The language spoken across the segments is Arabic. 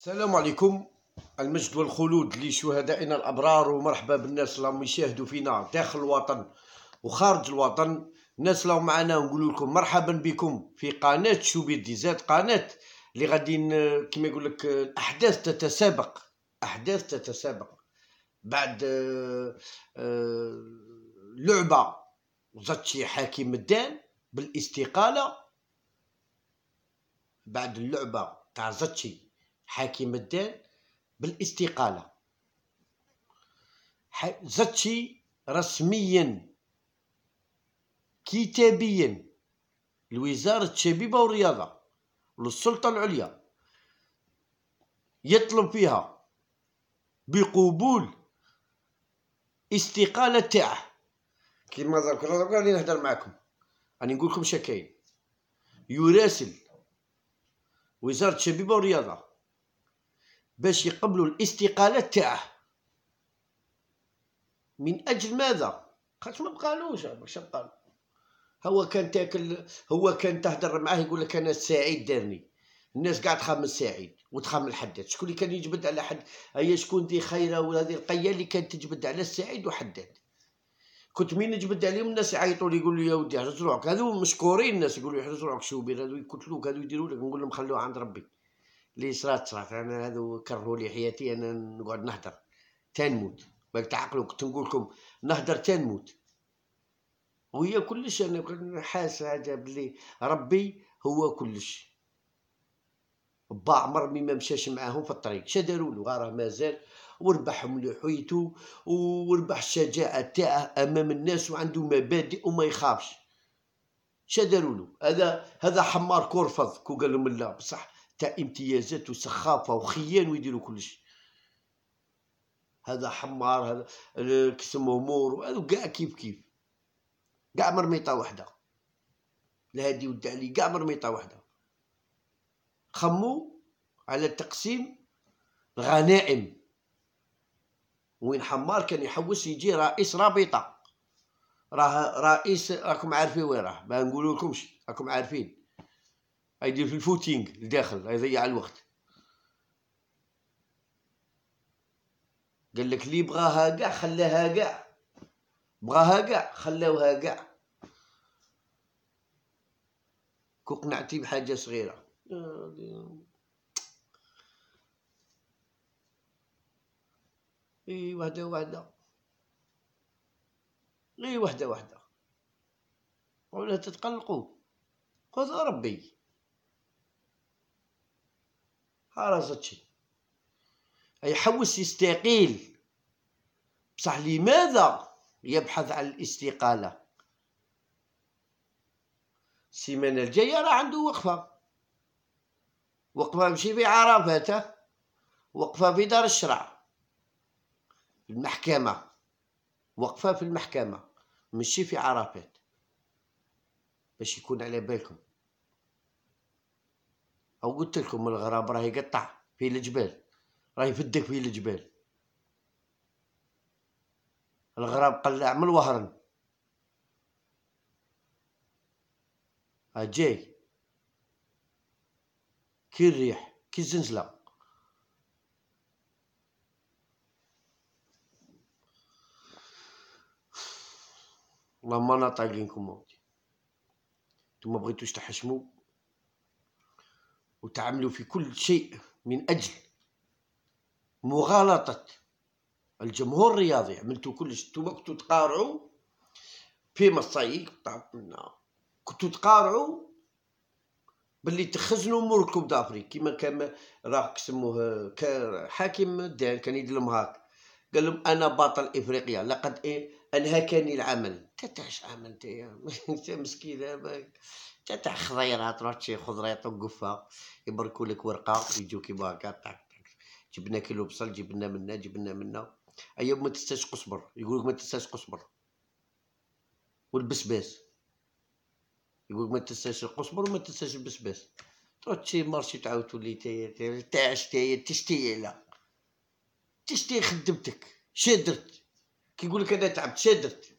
السلام عليكم المجد والخلود لشهدائنا الابرار ومرحبا بالناس اللي راهم يشاهدوا فينا داخل الوطن وخارج الوطن الناس اللي معنا نقول لكم مرحبا بكم في قناه دي ديزات قناه اللي غادي كما يقول لك الاحداث تتسابق احداث تتسابق بعد آه، آه، لعبه وزت شي حاكم الدان بالاستقاله بعد اللعبه تاع زاتشي حاكم الدين بالاستقالة زاتشي رسميا كتابيا لوزارة الشبيبة والرياضة للسلطة العليا يطلب فيها بقبول استقالة تاعه كيما ضربك ضربك راني نهضر معاكم راني نقول لكم شكاين يراسل وزارة الشبيبة والرياضة باش يقبلوا الاستقاله تاعه من اجل ماذا خاطر ما بقالوش باش بقالو هو كان تاكل هو كان تهدر معاه يقول لك انا سعيد دارني الناس قاعد تخام سعيد وتخام الحداد شكون اللي كان يجبد على حد هي شكون دي خيره ولا هذه القيه اللي كانت تجبد على السعيد وحداد كنت مين نجبد عليهم الناس يعيطوا لي يقولوا لي يا ودي احرز روحك هذو مشكورين الناس يقولوا احرز روحك شوبير هذو يقتلوك هذو يديروا لك نقول لهم خلوها عند ربي اللي صرات صرات انا هذو كرهوا لي حياتي انا نقعد نهدر تنموت بالك تعقلوا كنت نقول لكم نهدر تنموت وهي كلش انا حاس حاجه بلي ربي هو كلش با عمر مي ما مشاش معاهم في الطريق شا داروا له راه مازال وربح ملحيته وربح الشجاعه تاعه امام الناس وعنده مبادئ وما يخافش شا داروا له هذا هذا حمار كورفض كو قال لهم لا بصح تاع امتيازات وسخافه وخيان ويديروا كلشي هذا حمار هذا كيسموه مور هذو كاع كيف كيف كاع مرميطه وحده ود علي كاع مرميطه وحده خمو على تقسيم الغنائم وين حمار كان يحوس يجي رئيس رابطه راه رئيس راكم عارفين وين راه ما نقولوا لكمش راكم عارفين يدير في الفوتينغ لداخل يضيع الوقت قال لك لي بغاها كاع خلاها كاع بغاها كاع خلاوها كاع كو قنعتي بحاجه صغيره اي وحده وحده اي وحده وحده ولا تتقلقوا خذ ربي أي حوس يستقيل بصح لماذا يبحث عن الاستقالة السيمانة الجاية راه عنده وقفة وقفة ماشي في عرفات وقفة في دار الشرع في المحكمة وقفة في المحكمة ماشي في عرفات باش يكون على بالكم او قلت لكم الغراب راه يقطع في الجبال راه يفدك في الجبال الغراب قلع من الوهرن اجي كي الريح كي الزنزله والله ما انا طايقينكم ما بغيتوش تحشموا وتعملوا في كل شيء من أجل مغالطة الجمهور الرياضي عملتوا كلش انتوما كنتو تقارعوا في مصايك كنتو تقارعوا باللي تخزنوا الكوب دافري كيما كان راه كسموه حاكم الدين كان يدلم هاك قال لهم انا بطل افريقيا لقد إيه انهكني العمل تتعش عمل انت مسكين تاع خضيره تروح تشي خضريط توقفها يبركوا لك ورقه يجيو كيما هكا طاك طاك جبنا كيلو بصل جبنا منا جبنا منا ايوا ما تنساش قصبر يقول لك ما تنساش قصبر والبسباس يقول لك ما تنساش القصبر وما تنساش البسباس تروح تشي مارشي تعاود تولي تعش تاهي تشتيله تشتي خدمتك شادرت كيقول لك انا تعبت شادرت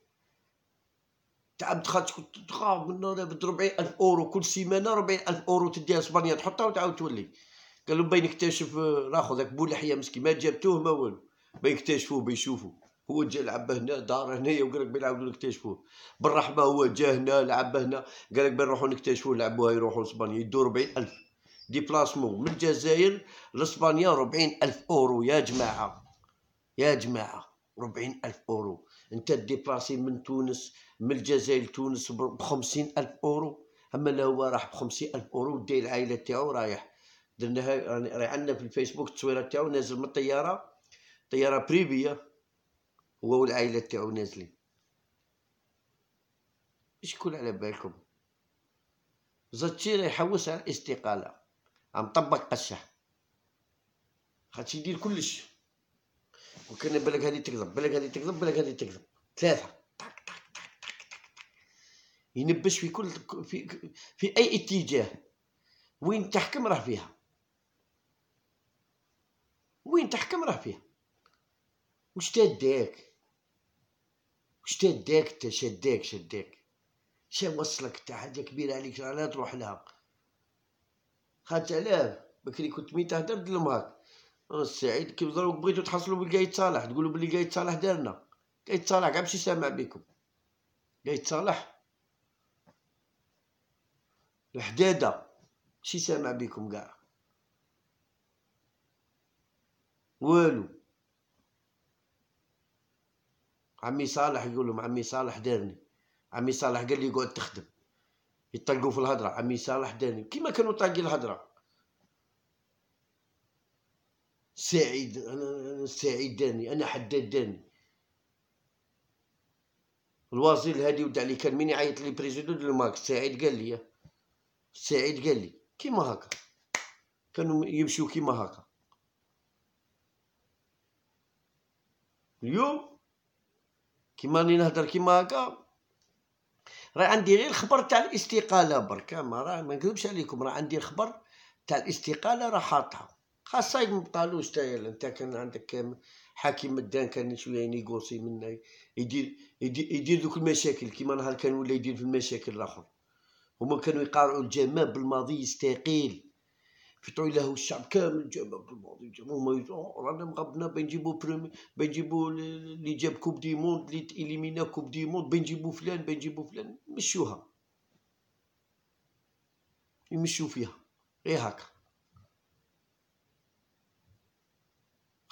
تعب دخل تخاف منه انا ربعين ألف اورو كل سيمانه ألف اورو تديها اسبانيا تحطها وتعاود تولي قال باين يكتشف راخو ذاك بولحيه مسكين ما جابتوه ما والو باين يكتشفوه بيشوفوه هو جا لعب هنا دار هنايا وقال لك بيلعبوا نكتشفوه بالرحمه هو جا هنا لعب هنا قال لك بنروحوا نكتشفوه لعبوها يروحوا يدو ربعين ألف ديبلاسمون من الجزائر لاسبانيا ألف اورو يا جماعه يا جماعه ربعين ألف اورو انت ديباسي من تونس من الجزائر لتونس ب ألف اورو اما لا هو راح ب ألف اورو ودي العائله تاعو رايح درناها يعني راهي عندنا في الفيسبوك التصويره تاعو نازل من الطياره طياره بريفيه هو والعائله تاعو نازلين شكون على بالكم زاتشي يحوس على الاستقاله عم طبق قشه خاطش يدير كلش وكان بالك هذه تكذب بالك هذه تكذب بالك هذه تكذب ثلاثه ينبش في كل في في اي اتجاه وين تحكم راه فيها وين تحكم راه فيها واش تاداك واش تاداك انت شداك شداك شا وصلك تا حاجه كبيره عليك راه لا تروح لها خاطر علاه بكري كنت مين تهدر لمراك السعيد كيبزروا بغيتو تحصلوا بالقايد صالح تقولوا بلي قايد صالح دارنا قايد صالح كاع ماشي سامع بكم قايد صالح الحداده ماشي سامع بكم كاع والو عمي صالح يقول عمي صالح دارني عمي صالح قال لي قعد تخدم يطلقوا في الهضره عمي صالح دارني كيما كانوا طاقين الهضره سعيد انا داني انا داني الوزير هادي ودع لي كان مين يعيط لي بريزيدون دو الماك سعيد قال لي سعيد قال لي كيما هكا كانوا يمشيو كيما هكا اليوم كيما راني نهضر كيما هكا راه عندي غير الخبر تاع الاستقاله برك ما راه ما نكذبش عليكم راه عندي الخبر تاع الاستقاله راه حاطها خاصة ما بقالوش تايل انت كان عندك حاكم مدان كان شويه ينيغوسي منا يدير يدير, يدير دوك المشاكل كيما نهار كان ولا يدير في المشاكل الاخر هما كانوا يقارعوا الجماع بالماضي يستقيل في له الشعب كامل جماع بالماضي جماع هما رانا مغبنا بنجيبو بريمي بنجيبو اللي جاب كوب دي موند اللي تيليمينا كوب دي موند بنجيبو فلان بنجيبو فلان مشوها يمشوا فيها غير هكا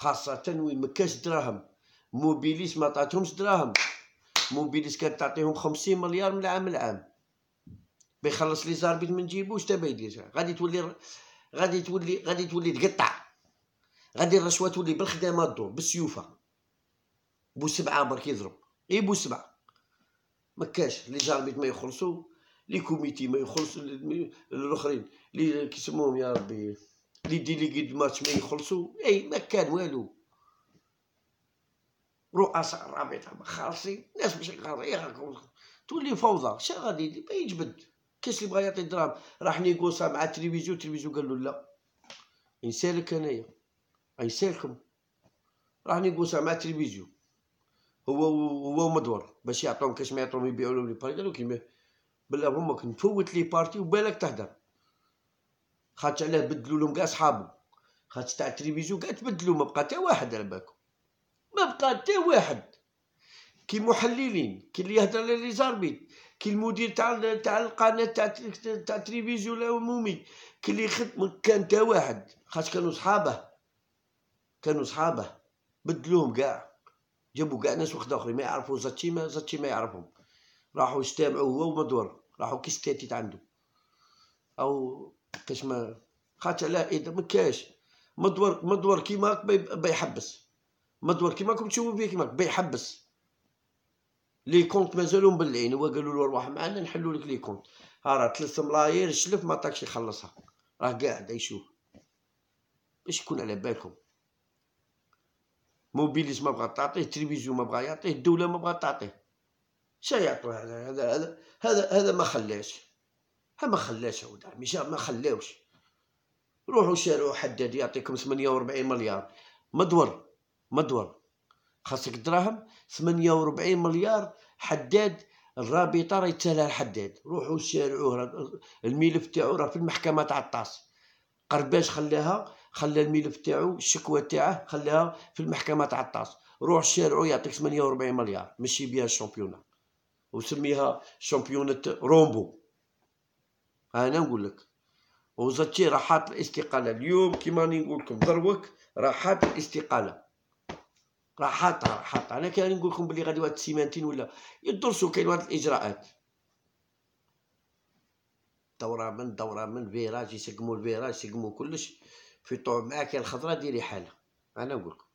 خاصه وين ما كاش دراهم موبيليس ما تعطيهمش دراهم موبيليس كانت تعطيهم خمسين مليار من العام العام بيخلص لي زاربيت ما نجيبوش تبا يدير غادي تولي غادي تولي غادي تولي تقطع غادي الرشوه تولي بالخدامه دور بالسيوفه بو سبعه برك يضرب اي بو سبعه ما كاش لي زاربيت ما يخلصو لي كوميتي ما يخلصوا الاخرين لي كيسموهم يا ربي لي ديليغي دو ماتش ما يخلصوا اي ما كان والو رؤساء الرابطه خالصين ناس مش غير تولي فوضى شا غادي ما يجبد كاش اللي بغا يعطي دراهم راح نيكوسا مع التلفزيون التلفزيون قال له لا ينسالك انايا ايسالكم راح نيكوسا مع التلفزيون هو هو مدور باش يعطوهم كاش ما يعطوهم يبيعوا لهم لي بارتي قالوا كيما بلا هما كنفوت لي بارتي وبالك تهدر خاطش علاه بدلوا لهم كاع صحابو خاطش تاع التلفزيون كاع تبدلوا ما بقى حتى واحد على بالكم ما بقى حتى واحد كي محللين كي اللي يهضر لي زاربيت كي المدير تاع تاع القناه تاع تاع التلفزيون العمومي كي اللي يخدم كان تا واحد خاطش كانوا صحابه كانوا صحابه بدلوهم كاع جابوا كاع ناس وحده اخرين ما يعرفوا زاتشي ما زاتشي ما يعرفهم راحوا يجتمعوا هو ومدور راحوا كي ستاتيت عنده او كاش ما خاطر لا اذا ما كاش مدور مدور كيماك بيحبس مدور كيماك تشوفوا فيه كيماك بيحبس لي كونت مازالهم بالعين هو قالوا له روح معنا نحلوا لك لي كونت ها راه ثلاث ملايير الشلف ما طاكش يخلصها راه قاعد يشوف باش يكون على بالكم موبيليز ما بغا تعطيه تلفزيون ما بغا يعطيه الدوله ما بغا تعطيه شا يعطوه هذا هذا هذا هذا ما خلاش ما خلاش عود عمي ما خلاوش روحوا شارو حداد يعطيكم 48 مليار مدور مدور خاصك دراهم 48 مليار حداد الرابطه راهي يتسالها الحداد روحوا شارعوه الملف تاعو راه في المحكمه تاع الطاس قرباش خلاها خلى الملف تاعو الشكوى تاعه خلاها في المحكمه تاع الطاس روح شارعو يعطيك 48 مليار مشي بها الشامبيونه وسميها شامبيونه رومبو انا نقول لك وزاتشي راه حاط الاستقاله اليوم كيما راني نقول لكم ضروك راه حاط الاستقاله راه حاطها راه حاطها انا كان نقول لكم بلي غادي واحد السيمانتين ولا يدرسوا كاين واحد الاجراءات دوره من دوره من فيراج يسقموا الفيراج يسقموا كلش في طوع معاك الخضره ديري حالها انا نقول لكم